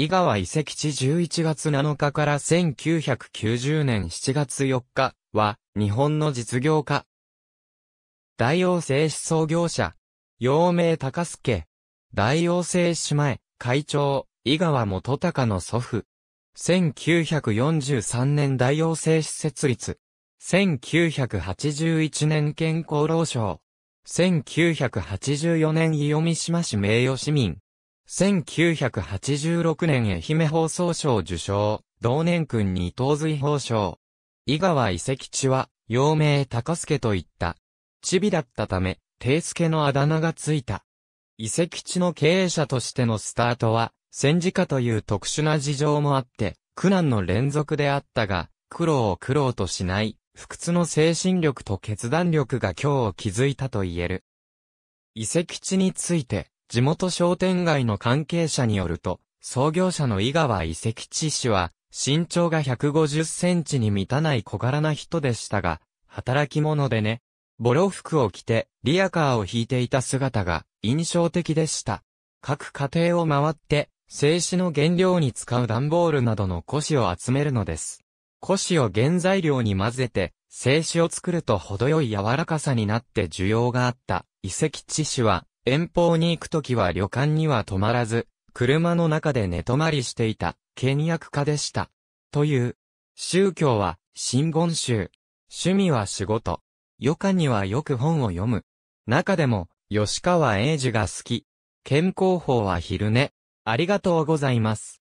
井川遺跡地11月7日から1990年7月4日は、日本の実業家。大王製紙創業者。陽明高助。大王製紙前、会長、井川元隆の祖父。1943年大王製紙設立。1981年健康労省。1984年伊予三島市名誉市民。1986年愛媛放送賞受賞、同年君に東随放賞。井川伊遺跡地は、陽明高助といった。チビだったため、定助のあだ名がついた。遺跡地の経営者としてのスタートは、戦時下という特殊な事情もあって、苦難の連続であったが、苦労を苦労としない、不屈の精神力と決断力が今日を築いたと言える。遺跡地について、地元商店街の関係者によると、創業者の井川遺跡地氏は、身長が150センチに満たない小柄な人でしたが、働き者でね、ボロ服を着て、リアカーを引いていた姿が印象的でした。各家庭を回って、製紙の原料に使う段ボールなどの古紙を集めるのです。古紙を原材料に混ぜて、製紙を作ると程よい柔らかさになって需要があった。遺跡地紙は、遠方に行くときは旅館には泊まらず、車の中で寝泊まりしていた、倹約家でした。という。宗教は、新言宗。趣味は仕事。余暇にはよく本を読む。中でも、吉川英治が好き。健康法は昼寝。ありがとうございます。